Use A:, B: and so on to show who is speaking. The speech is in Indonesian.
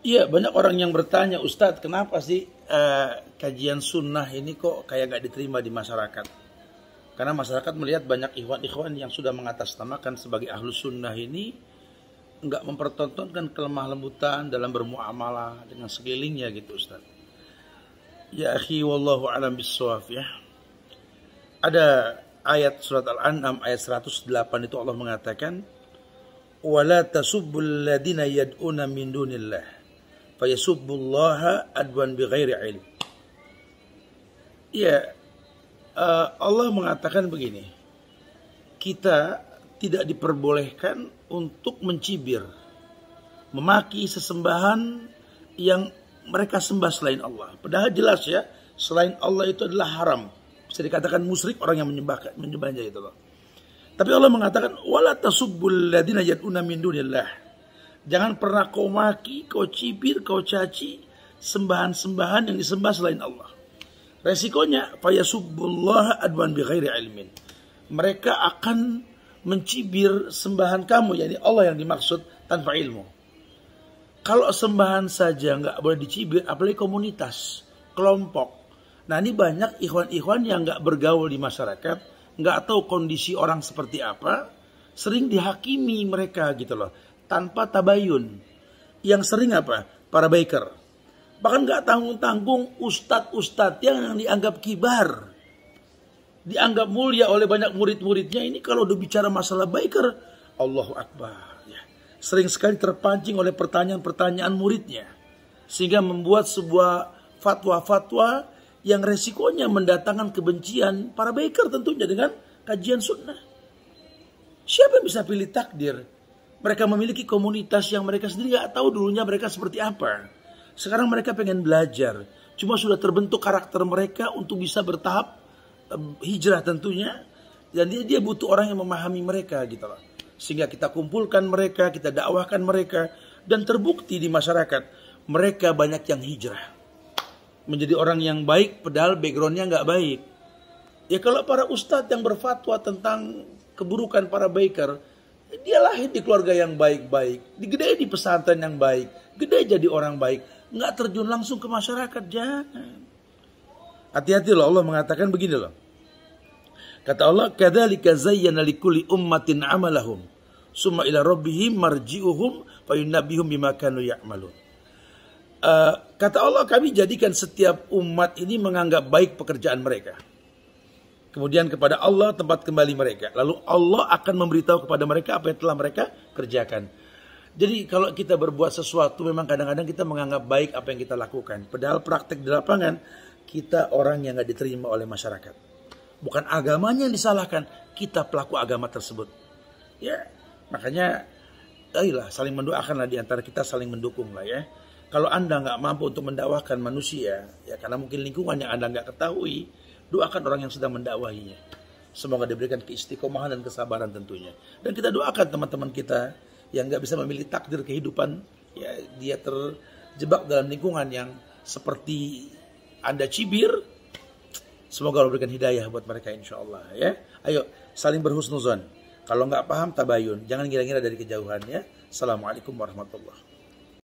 A: Iya, banyak orang yang bertanya, Ustadz, kenapa sih uh, kajian sunnah ini kok kayak gak diterima di masyarakat? Karena masyarakat melihat banyak ikhwan-ikhwan yang sudah mengatasnamakan sebagai ahlu sunnah ini Gak mempertontonkan kelemah lembutan dalam bermuamalah dengan sekelilingnya gitu Ustadz. Ya akhi wallahu alam bissof ya. Ada ayat surat Al-An'am ayat 108 itu Allah mengatakan wala tasubbul ladina yad'una min dunillah fayasubbullaha adwan bighairi ilm. Ya, Allah mengatakan begini. Kita tidak diperbolehkan untuk mencibir, memaki sesembahan yang mereka sembah selain Allah. Padahal jelas ya, selain Allah itu adalah haram. Bisa dikatakan musyrik orang yang menyembah menyembahnya itu loh. Tapi Allah mengatakan wala tasubbul ladina yad'una min dunillah Jangan pernah kau maki, kau cibir, kau caci sembahan-sembahan yang disembah selain Allah. Resikonya fayasubbullah adwan bi khairi ilmin. Mereka akan mencibir sembahan kamu, yakni Allah yang dimaksud tanpa ilmu. Kalau sembahan saja nggak boleh dicibir, apalagi komunitas, kelompok. Nah ini banyak ikhwan-ikhwan yang nggak bergaul di masyarakat, nggak tahu kondisi orang seperti apa, sering dihakimi mereka gitu loh tanpa tabayun. Yang sering apa? Para biker. Bahkan gak tanggung-tanggung ustad ustadz yang dianggap kibar. Dianggap mulia oleh banyak murid-muridnya. Ini kalau udah bicara masalah biker, Allahu Akbar. Ya. Sering sekali terpancing oleh pertanyaan-pertanyaan muridnya. Sehingga membuat sebuah fatwa-fatwa yang resikonya mendatangkan kebencian para biker tentunya dengan kajian sunnah. Siapa yang bisa pilih takdir? Mereka memiliki komunitas yang mereka sendiri nggak tahu dulunya mereka seperti apa. Sekarang mereka pengen belajar. Cuma sudah terbentuk karakter mereka untuk bisa bertahap hijrah tentunya. Dan dia, dia butuh orang yang memahami mereka gitu loh. Sehingga kita kumpulkan mereka, kita dakwahkan mereka. Dan terbukti di masyarakat mereka banyak yang hijrah. Menjadi orang yang baik padahal backgroundnya nggak baik. Ya kalau para ustadz yang berfatwa tentang keburukan para baker. Dia lahir di keluarga yang baik-baik, digede di pesantren yang baik, gede jadi orang baik, nggak terjun langsung ke masyarakat, jangan. Hati-hati loh Allah mengatakan begini loh. Kata Allah, "Kadzalika zayyana likulli ummatin amalahum, summa ila rabbihim marji'uhum fayunabbihum bima kanu ya'malun." Uh, kata Allah, kami jadikan setiap umat ini menganggap baik pekerjaan mereka kemudian kepada Allah tempat kembali mereka. Lalu Allah akan memberitahu kepada mereka apa yang telah mereka kerjakan. Jadi kalau kita berbuat sesuatu memang kadang-kadang kita menganggap baik apa yang kita lakukan. Padahal praktek di lapangan kita orang yang nggak diterima oleh masyarakat. Bukan agamanya yang disalahkan, kita pelaku agama tersebut. Ya, makanya ayolah eh, saling mendoakanlah di antara kita saling mendukung lah ya. Kalau Anda nggak mampu untuk mendakwahkan manusia, ya karena mungkin lingkungan yang Anda nggak ketahui, Doakan orang yang sedang mendakwahinya. Semoga diberikan keistiqomahan dan kesabaran tentunya. Dan kita doakan teman-teman kita yang nggak bisa memilih takdir kehidupan, ya dia terjebak dalam lingkungan yang seperti anda cibir. Semoga Allah berikan hidayah buat mereka insya Allah ya. Ayo saling berhusnuzon. Kalau nggak paham tabayun, jangan kira-kira dari kejauhan ya. Assalamualaikum warahmatullahi